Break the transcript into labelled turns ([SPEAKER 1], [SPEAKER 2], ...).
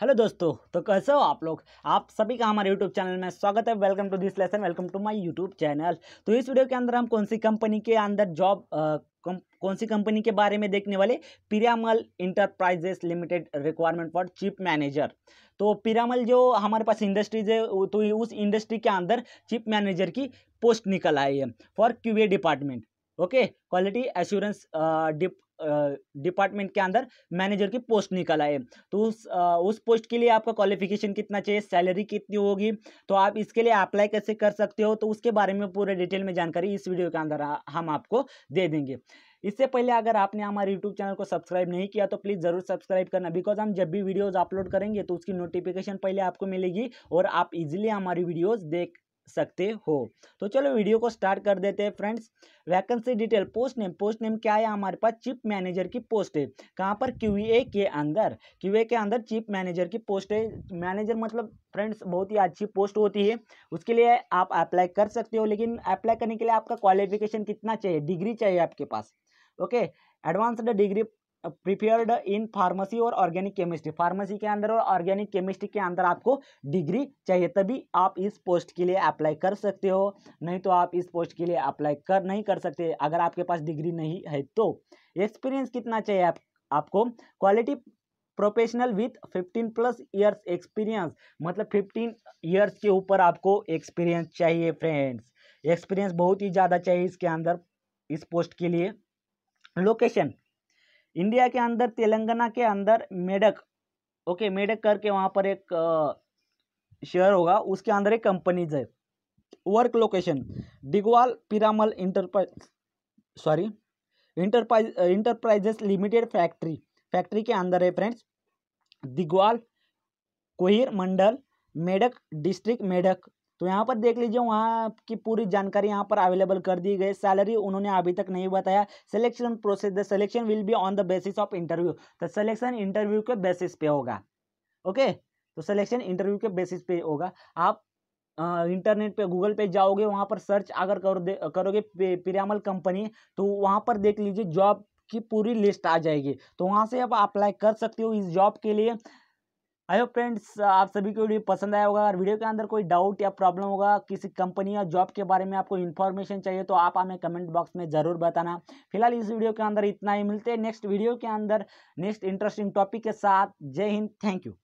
[SPEAKER 1] hello दोस्तों तो कैसे हो आप लोग आप सभी का हमारे यूट्यूब चैनल में स्वागत है welcome to this lesson welcome to my YouTube channel तो इस वीडियो के अंदर हम कौन सी कंपनी के अंदर जॉब कौन सी कंपनी के बारे में देखने वाले Piramal Enterprises Limited requirement for chief manager तो पिरामल जो हमारे पास इंडस्ट्रीज है तो उस इंडस्ट्री के अंदर चीफ मैनेजर की पोस्ट निकल आई है for QA department okay quality assurance dep department के अंदर मैनेजर की पोस्ट निकल आए तो उस उस पोस्ट के लिए आपका क्वालिफिकेशन कितना चाहिए सैलरी कितनी होगी तो आप इसके लिए अप्लाई कैसे कर सकते हो तो उसके बारे में पूरे डिटेल में जानकारी इस वीडियो के अंदर हम आपको दे देंगे इससे पहले अगर आपने हमारे यूट्यूब चैनल को सब्सक्राइब नहीं किया तो प्लीज़ ज़रूर सब्सक्राइब करना बिकॉज हम जब भी वीडियोस अपलोड करेंगे तो उसकी नोटिफिकेशन पहले आपको मिलेगी और आप इजीली हमारी वीडियोस देख सकते हो तो चलो वीडियो को स्टार्ट कर देते हैं friends vacancy detail post name post name क्या है हमारे पास चीफ मैनेजर की पोस्ट है कहाँ पर क्यू के अंदर क्यू के अंदर चीफ मैनेजर की पोस्ट है मैनेजर मतलब फ्रेंड्स बहुत ही अच्छी पोस्ट होती है उसके लिए आप अप्लाई कर सकते हो लेकिन अप्लाई करने के लिए आपका क्वालिफिकेशन कितना चाहिए डिग्री चाहिए आपके पास okay advanced degree prepared in pharmacy और ऑर्गेनिक केमिस्ट्री फार्मेसी के अंदर और ऑर्गेनिक केमिस्ट्री के अंदर आपको डिग्री चाहिए तभी आप इस पोस्ट के लिए अप्लाई कर सकते हो नहीं तो आप इस पोस्ट के लिए अप्लाई कर नहीं कर सकते अगर आपके पास डिग्री नहीं है तो एक्सपीरियंस कितना चाहिए आप, आपको quality professional with 15 plus years experience मतलब 15 ईयर्स के ऊपर आपको एक्सपीरियंस चाहिए फ्रेंड्स एक्सपीरियंस बहुत ही ज़्यादा चाहिए इसके अंदर इस पोस्ट के लिए लोकेशन इंडिया के अंदर तेलंगाना के अंदर मेडक ओके मेडक करके वहाँ पर एक शहर होगा उसके अंदर एक कंपनीज है work location Digwal Piramal enterprise sorry enterprise enterprises limited factory factory के अंदर है फ्रेंड्स दिग्वाल कोहिर मंडल मेडक डिस्ट्रिक्ट मेढक तो यहाँ पर देख लीजिए वहाँ की पूरी जानकारी यहाँ पर अवेलेबल कर दी गई सैलरी उन्होंने अभी तक नहीं बताया selection process the selection will be on the basis of interview तो सिलेक्शन इंटरव्यू के बेसिस पे होगा ओके तो सिलेक्शन इंटरव्यू के बेसिस पे होगा आप इंटरनेट पे गूगल पे जाओगे वहाँ पर सर्च अगर कर दे करोगे पिरामल कंपनी तो वहाँ पर देख लीजिए जॉब की पूरी लिस्ट आ जाएगी तो वहाँ से आप अप्लाई कर सकते हो इस जॉब के लिए आई होप फ्रेंड्स आप सभी को वीडियो पसंद आया होगा अगर वीडियो के अंदर कोई डाउट या प्रॉब्लम होगा किसी कंपनी या जॉब के बारे में आपको इन्फॉर्मेशन चाहिए तो आप हमें कमेंट बॉक्स में ज़रूर बताना फिलहाल इस वीडियो के अंदर इतना ही मिलते हैं नेक्स्ट वीडियो के अंदर नेक्स्ट इंटरेस्टिंग टॉपिक के साथ जय हिंद थैंक यू